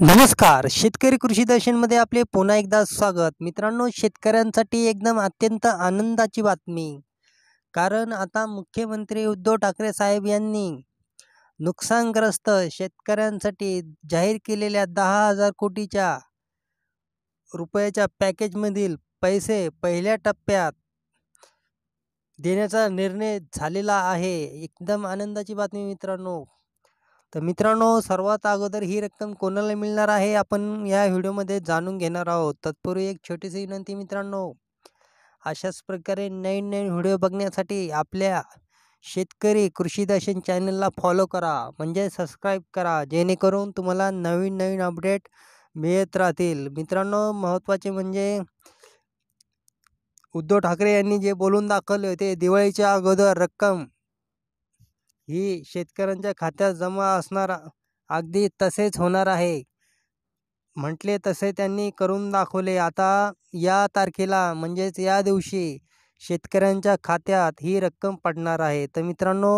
नमस्कार शेतकरी कृषी दर्शनमध्ये आपले पुन्हा एकदा स्वागत मित्रांनो शेतकऱ्यांसाठी एकदम अत्यंत आनंदाची बातमी कारण आता मुख्यमंत्री उद्धव ठाकरे साहेब यांनी नुकसानग्रस्त शेतकऱ्यांसाठी जाहीर केलेल्या दहा हजार कोटीच्या रुपयाच्या पॅकेजमधील पैसे पहिल्या टप्प्यात देण्याचा निर्णय झालेला आहे एकदम आनंदाची बातमी मित्रांनो तर मित्रांनो सर्वात अगोदर ही रक्कम कोणाला मिळणार आहे आपण या व्हिडिओमध्ये जाणून घेणार आहोत तत्पूर्वी एक छोटीशी विनंती मित्रांनो अशाच प्रकारे नवीन नवीन व्हिडिओ बघण्यासाठी आपल्या शेतकरी कृषी दर्शन चॅनलला फॉलो करा म्हणजे सबस्क्राईब करा जेणेकरून तुम्हाला नवीन नवीन अपडेट मिळत राहतील मित्रांनो महत्त्वाचे म्हणजे उद्धव ठाकरे यांनी जे बोलून दाखवले होते दिवाळीच्या अगोदर रक्कम ही शेतकऱ्यांच्या खात्यात जमा असणार अगदी तसेच होणार आहे म्हटले तसे त्यांनी करून दाखवले आता या तारखेला म्हणजेच या दिवशी शेतकऱ्यांच्या खात्यात ही रक्कम पडणार आहे तर मित्रांनो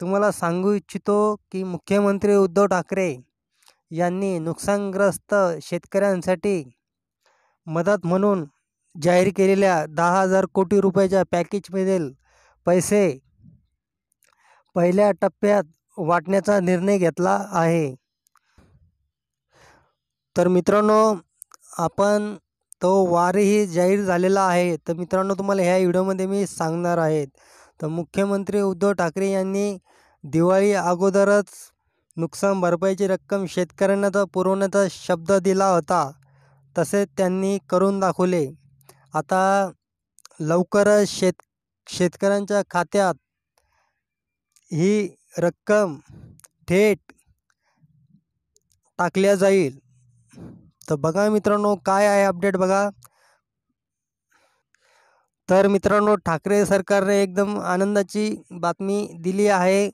तुम्हाला सांगू इच्छितो की मुख्यमंत्री उद्धव ठाकरे यांनी नुकसानग्रस्त शेतकऱ्यांसाठी मदत म्हणून जाहीर केलेल्या दहा हजार कोटी रुपयाच्या पॅकेजमधील पैसे पहिल्या टप्प्यात वाटण्याचा निर्णय घेतला आहे तर मित्रांनो आपण तो वारही जाहीर झालेला आहे तर मित्रांनो तुम्हाला ह्या व्हिडिओमध्ये मी सांगणार आहेत तर मुख्यमंत्री उद्धव ठाकरे यांनी दिवाळी अगोदरच नुकसान भरपाईची रक्कम शेतकऱ्यांना पुरवण्याचा शब्द दिला होता तसेच त्यांनी करून दाखवले आता लवकरच शेत शेतकऱ्यांच्या खात्यात ही रक्कम थेट टाकल्या जाईल तर बघा मित्रांनो काय आहे अपडेट बघा तर मित्रांनो ठाकरे सरकारने एकदम आनंदाची बातमी दिली आहे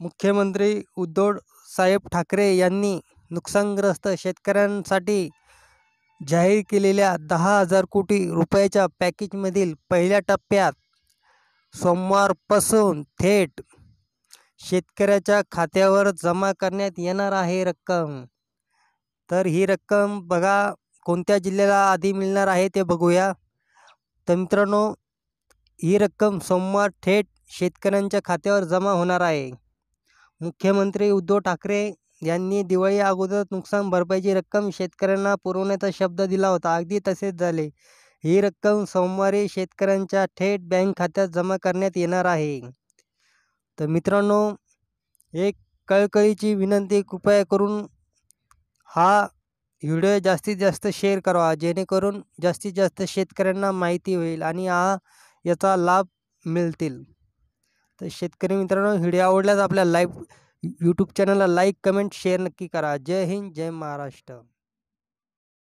मुख्यमंत्री उद्धव साहेब ठाकरे यांनी नुकसानग्रस्त शेतकऱ्यांसाठी जाहीर केलेल्या दहा हजार कोटी रुपयाच्या पॅकेजमधील पहिल्या टप्प्यात सोमवारपासून थेट शेतकऱ्याच्या खात्यावर जमा करण्यात येणार आहे रक्कम तर ही रक्कम बघा कोणत्या जिल्ह्याला आधी मिळणार आहे ते बघूया तर मित्रांनो ही रक्कम सोमवार थेट शेतकऱ्यांच्या खात्यावर जमा होणार आहे मुख्यमंत्री उद्धव ठाकरे यांनी दिवाळी अगोदर नुकसान भरपाईची रक्कम शेतकऱ्यांना पुरवण्याचा शब्द दिला होता अगदी तसेच झाले ही रक्कम सोमवारी शेतकऱ्यांच्या थेट बँक खात्यात जमा करण्यात येणार आहे तर मित्रांनो एक कळकळीची विनंती कृपया करून हा व्हिडिओ जास्तीत जास्त शेअर करावा जेणेकरून जास्तीत जास्त शेतकऱ्यांना माहिती होईल आणि हा याचा लाभ मिळतील तर शेतकरी मित्रांनो व्हिडिओ आवडल्यास आपल्या लाईव्ह यूट्यूब चॅनलला लाईक कमेंट शेअर नक्की करा जय हिंद जय महाराष्ट्र